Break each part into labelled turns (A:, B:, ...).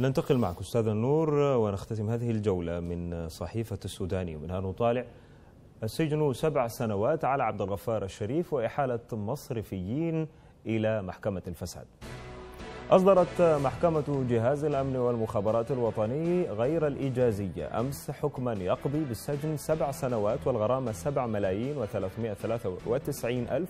A: ننتقل معك أستاذ النور ونختتم هذه الجولة من صحيفة السوداني ومنها نطالع السجن سبع سنوات على عبد الغفار الشريف وإحالة مصرفيين إلى محكمة الفساد أصدرت محكمة جهاز الأمن والمخابرات الوطني غير الإيجازية أمس حكما يقضي بالسجن سبع سنوات والغرامة 7 ملايين و وتسعين الف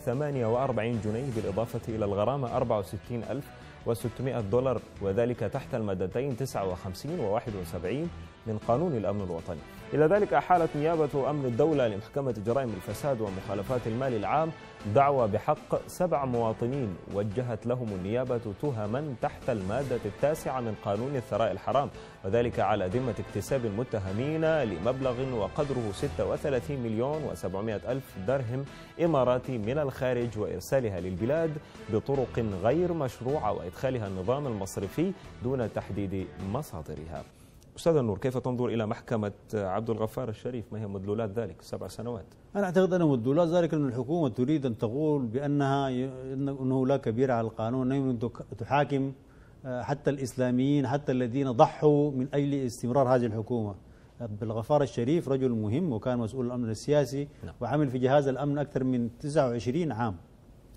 A: ثمانية وأربعين جنيه بالإضافة إلى الغرامة وستين ألف و600 دولار وذلك تحت المادتين 59 و71 من قانون الأمن الوطني إلى ذلك أحالت نيابة أمن الدولة لمحكمة جرائم الفساد ومخالفات المال العام دعوى بحق سبع مواطنين وجهت لهم النيابة تهما تحت المادة التاسعة من قانون الثراء الحرام وذلك على ذمة اكتساب المتهمين لمبلغ وقدره 36 مليون و700 ألف درهم إماراتي من الخارج وإرسالها للبلاد بطرق غير مشروعة وإدخالها النظام المصرفي دون تحديد مصادرها أستاذ النور كيف تنظر إلى محكمة عبد الغفار الشريف ما هي مدلولات ذلك سبع سنوات
B: أنا أعتقد أن مدلولات ذلك أن الحكومة تريد أن تقول بأنها أنه لا كبير على القانون أن تحاكم آه، حتى الإسلاميين حتى الذين ضحوا من أجل استمرار هذه الحكومة عبد الغفار الشريف رجل مهم وكان مسؤول الأمن السياسي نعم. وعمل في جهاز الأمن أكثر من 29 عام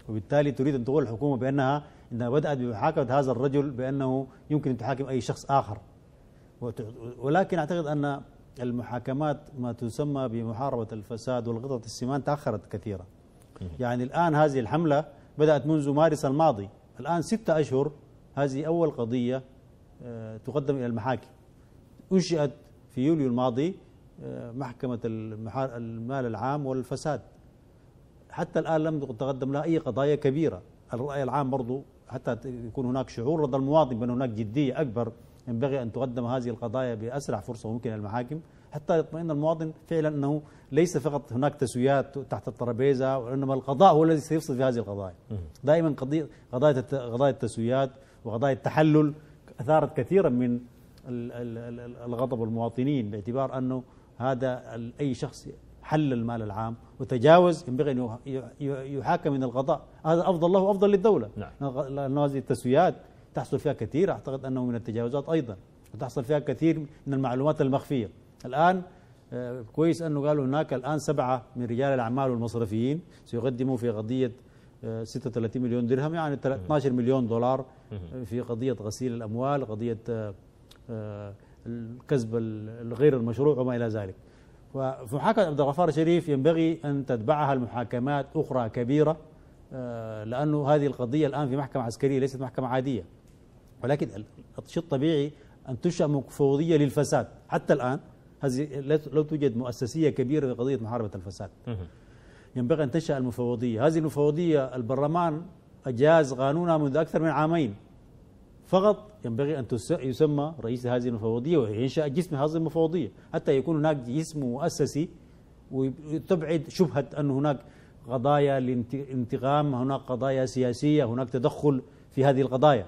B: وبالتالي تريد أن تقول الحكومة بأنها إنها بدأت بمحاكمة هذا الرجل بأنه يمكن أن تحاكم أي شخص آخر ولكن أعتقد أن المحاكمات ما تسمى بمحاربة الفساد والغطط السمان تأخرت كثيرا يعني الآن هذه الحملة بدأت منذ مارس الماضي الآن ستة أشهر هذه أول قضية آه، تقدم إلى المحاكم أنشئت في يوليو الماضي آه، محكمة المال العام والفساد حتى الآن لم تقدم لها أي قضايا كبيرة الرأي العام برضو حتى يكون هناك شعور لدى المواطن بأن هناك جدية أكبر ينبغي أن تقدم هذه القضايا بأسرع فرصة ممكنة للمحاكم حتى يطمئن المواطن فعلا أنه ليس فقط هناك تسويات تحت الترابيزة وإنما القضاء هو الذي سيفصل في هذه القضايا دائما قضية قضايا التسويات وقضايا التحلل أثارت كثيرا من الغضب المواطنين باعتبار أنه هذا أي شخص حل المال العام وتجاوز ينبغي أن يحاكم من القضاء هذا أفضل له وأفضل للدولة نعم. نعم. لأنه هذه التسويات تحصل فيها كثير أعتقد أنه من التجاوزات أيضا وتحصل فيها كثير من المعلومات المخفية الآن آه، كويس أنه قالوا هناك الآن سبعة من رجال الأعمال والمصرفيين سيقدموا في قضية 36 آه، مليون درهم يعني 12 مليون دولار في قضية غسيل الأموال قضية آه، الكسب الغير المشروع وما إلى ذلك وفي محاكمة عبد الغفار الشريف ينبغي أن تتبعها المحاكمات أخرى كبيرة لأنه هذه القضية الآن في محكمة عسكرية ليست محكمة عادية ولكن الشيء الطبيعي أن تنشأ مفوضية للفساد حتى الآن هذه لا توجد مؤسسية كبيرة لقضية محاربة الفساد ينبغي أن تنشأ المفوضية هذه المفوضية البرلمان أجاز قانونها منذ أكثر من عامين فقط ينبغي أن يسمى رئيس هذه المفوضية وينشأ جسم هذه المفوضية حتى يكون هناك جسم مؤسسي وتبعد شبهة أن هناك قضايا لانتقام هناك قضايا سياسية هناك تدخل في هذه القضايا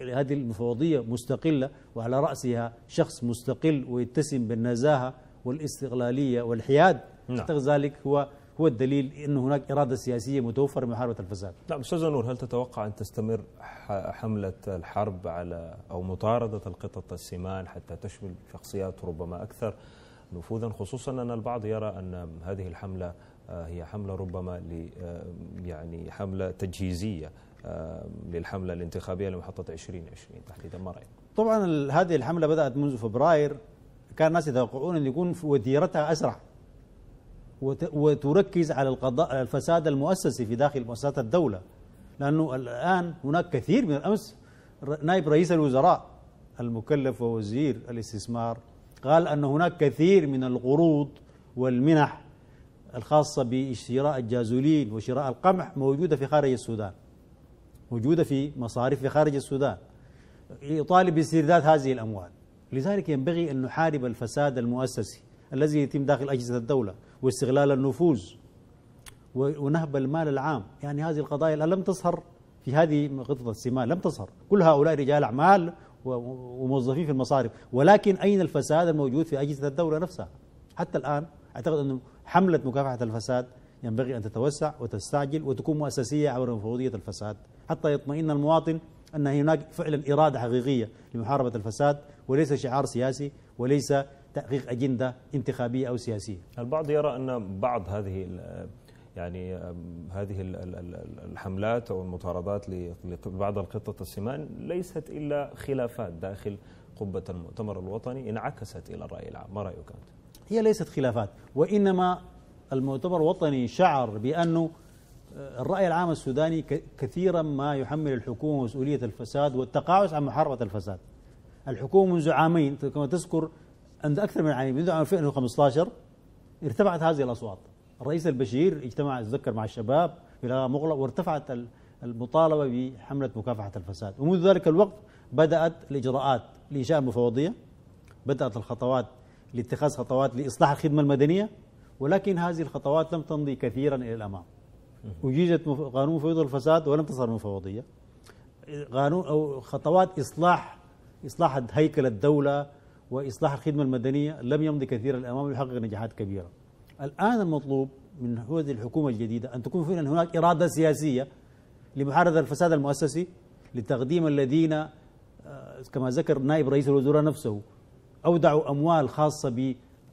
B: هذه المفوضية مستقلة وعلى رأسها شخص مستقل ويتسم بالنزاهة والاستقلالية والحياد نعم. ذلك هو هو الدليل أن هناك إرادة سياسية متوفرة
A: لمحاربة الفساد نعم أستاذ نور هل تتوقع أن تستمر حملة الحرب على أو مطاردة القطط السمان حتى تشمل شخصيات ربما أكثر نفوذا خصوصا أن البعض يرى أن هذه الحملة آه، هي حملة ربما آه، يعني حملة تجهيزية آه، للحملة الانتخابية لمحطة 2020 تحديدا ما رأيك؟
B: طبعا هذه الحملة بدأت منذ فبراير كان الناس يتوقعون أن يكون وتيرتها أسرع وتركز على القضاء الفساد المؤسسي في داخل مؤسسات الدولة لأنه الآن هناك كثير من الأمس نائب رئيس الوزراء المكلف ووزير الاستثمار قال أن هناك كثير من القروض والمنح الخاصة بشراء الجازولين وشراء القمح موجودة في خارج السودان موجودة في مصارف في خارج السودان يطالب باسترداد هذه الأموال لذلك ينبغي أن نحارب الفساد المؤسسي الذي يتم داخل أجهزة الدولة واستغلال النفوذ ونهب المال العام يعني هذه القضايا لم تظهر في هذه خطة السمان لم تظهر كل هؤلاء رجال أعمال وموظفين في المصارف ولكن أين الفساد الموجود في أجهزة الدولة نفسها حتى الآن أعتقد أن حملة مكافحة الفساد ينبغي أن تتوسع وتستعجل وتكون مؤسسية عبر مفوضية الفساد حتى يطمئن المواطن أن هناك فعلا إرادة حقيقية لمحاربة الفساد وليس شعار سياسي وليس تحقيق أجندة انتخابية
A: أو سياسية البعض يرى أن بعض هذه يعني هذه الحملات أو المطاردات لبعض القطة السمان ليست إلا خلافات داخل قبة المؤتمر الوطني انعكست إلى الرأي العام ما رأيك أنت؟ هي ليست
B: خلافات وإنما المؤتمر الوطني شعر بأنه آه، الرأي العام السوداني كثيرا ما يحمل الحكومة مسؤولية الفساد والتقاعس عن محاربة الفساد الحكومة منذ عامين كما تذكر عند أكثر من عامين منذ عام 2015 ارتفعت هذه الأصوات الرئيس البشير اجتمع اتذكر مع الشباب في مغلق وارتفعت المطالبة بحملة مكافحة الفساد ومنذ ذلك الوقت بدأت الإجراءات لإنشاء المفوضية بدأت الخطوات لاتخاذ خطوات لإصلاح الخدمة المدنية ولكن هذه الخطوات لم تمضي كثيرا إلى الأمام وجيزت قانون فيض الفساد ولم تصل مفوضيه قانون أو خطوات إصلاح إصلاح هيكل الدولة وإصلاح الخدمة المدنية لم يمضي كثيرا الأمام ويحقق نجاحات كبيرة الآن المطلوب من هذه الحكومة الجديدة أن تكون فعلا هناك إرادة سياسية لمحاربة الفساد المؤسسي لتقديم الذين آه، كما ذكر نائب رئيس الوزراء نفسه أودعوا أموال خاصة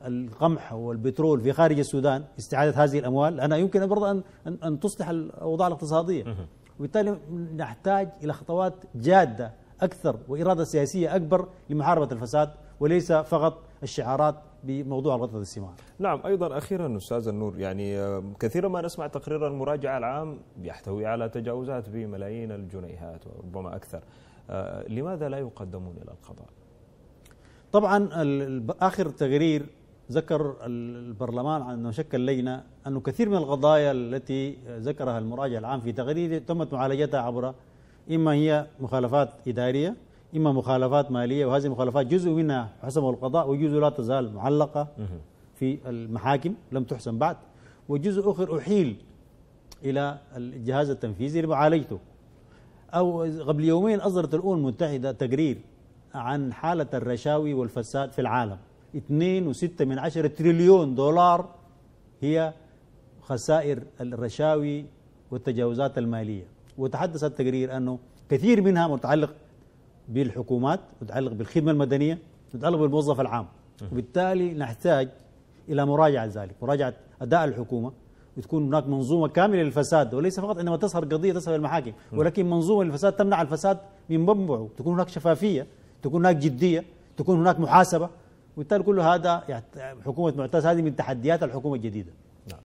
B: القمح والبترول في خارج السودان استعادة هذه الأموال لأنها يمكن برضه أن, أن, أن تصلح الأوضاع الاقتصادية وبالتالي نحتاج إلى خطوات جادة أكثر وإرادة سياسية أكبر لمحاربة الفساد وليس فقط الشعارات بموضوع غطاء السمار
A: نعم أيضا أخيرا أستاذ النور يعني آه، كثيرا ما نسمع تقرير المراجعة العام يحتوي على تجاوزات بملايين الجنيهات وربما أكثر آه، لماذا لا يقدمون إلى القضاء؟ طبعا آخر تقرير ذكر
B: البرلمان أنه شكل لجنة أنه كثير من القضايا التي ذكرها المراجع العام في تقريره تمت معالجتها عبر إما هي مخالفات إدارية إما مخالفات مالية وهذه المخالفات جزء منها حسم القضاء وجزء لا تزال معلقة في المحاكم لم تحسم بعد وجزء آخر أحيل إلى الجهاز التنفيذي لمعالجته أو قبل يومين أصدرت الأمم المتحدة تقرير عن حالة الرشاوي والفساد في العالم 2.6 من عشرة تريليون دولار هي خسائر الرشاوي والتجاوزات المالية وتحدث التقرير أنه كثير منها متعلق بالحكومات متعلق بالخدمة المدنية متعلق بالموظف العام وبالتالي نحتاج إلى مراجعة ذلك مراجعة أداء الحكومة وتكون هناك منظومة كاملة للفساد وليس فقط عندما تظهر قضية تذهب المحاكم نعم. ولكن منظومة للفساد تمنع الفساد من منبعه تكون هناك شفافية تكون هناك جدية تكون هناك محاسبة وبالتالي كل هذا حكومه معتز هذه من تحديات الحكومه الجديده